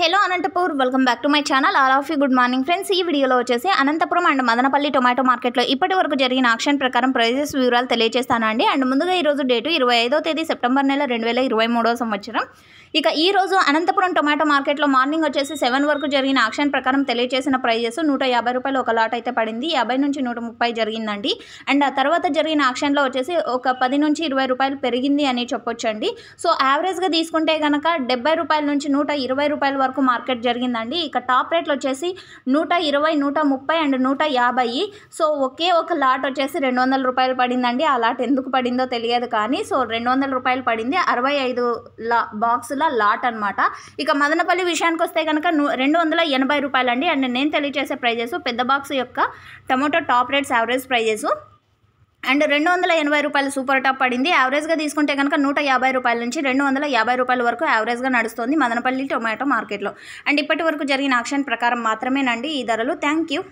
hello Anantapur welcome back to my channel all of you good morning friends ఈ వీడియోలో వచ్చేసి Anantapuram and Madanapalle tomato మార్కెట్లో ఇప్పటి వరకు జరిగిన ఆక్షన్ ప్రకారం ప్రైజెస్ వివరాలు తెలియజేస్తానండి అండ్ ముందుగా ఈరోజు డేటు ఇరవై ఐదో తేదీ సెప్టెంబర్ నెల రెండు వేల ఇరవై సంవత్సరం ఇక ఈ రోజు అనంతపురం టొమాటో మార్కెట్లో మార్నింగ్ వచ్చేసి సెవెన్ వరకు జరిగిన ఆక్షన్ ప్రకారం తెలియజేసిన ప్రైజెస్ నూట యాభై రూపాయలు ఒక లాట్ అయితే పడింది యాభై నుంచి నూట ముప్పై జరిగిందండి అండ్ ఆ తర్వాత జరిగిన ఆక్షన్లో వచ్చేసి ఒక పది నుంచి ఇరవై రూపాయలు పెరిగింది అని చెప్పొచ్చండి సో యావరేజ్గా తీసుకుంటే కనుక డెబ్బై రూపాయల నుంచి నూట ఇరవై రూపాయల వరకు మార్కెట్ జరిగిందండి ఇక టాప్ రేట్లు వచ్చేసి నూట ఇరవై నూట ముప్పై అండ్ నూట యాభై సో ఒకే ఒక లాట్ వచ్చేసి రెండు వందల రూపాయలు పడిందండి ఆ లాట్ ఎందుకు పడిందో తెలియదు కానీ సో రెండు వందల రూపాయలు పడింది అరవై ఐదు లా బాక్సుల లాట్ అనమాట ఇక మదనపల్లి విషయానికి వస్తే కనుక రెండు వందల ఎనభై రూపాయలు అండి అండ్ నేను తెలియజేసే ప్రైజెస్ పెద్ద బాక్స్ యొక్క tomato top rates average prices and రెండు వందల ఎనభై రూపాయలు సూపర్ టాప్ పడింది యావరేజ్గా తీసుకుంటే కనుక నూట యాభై రూపాయల నుంచి రెండు వందల యాభై రూపాయల వరకు యావరేజ్గా నడుస్తుంది మదనపల్లి టొమాటో మార్కెట్లో అండ్ ఇప్పటి వరకు జరిగిన ఆక్షన్ ప్రకారం మాత్రమేనండి ఈ ధరలు థ్యాంక్ యూ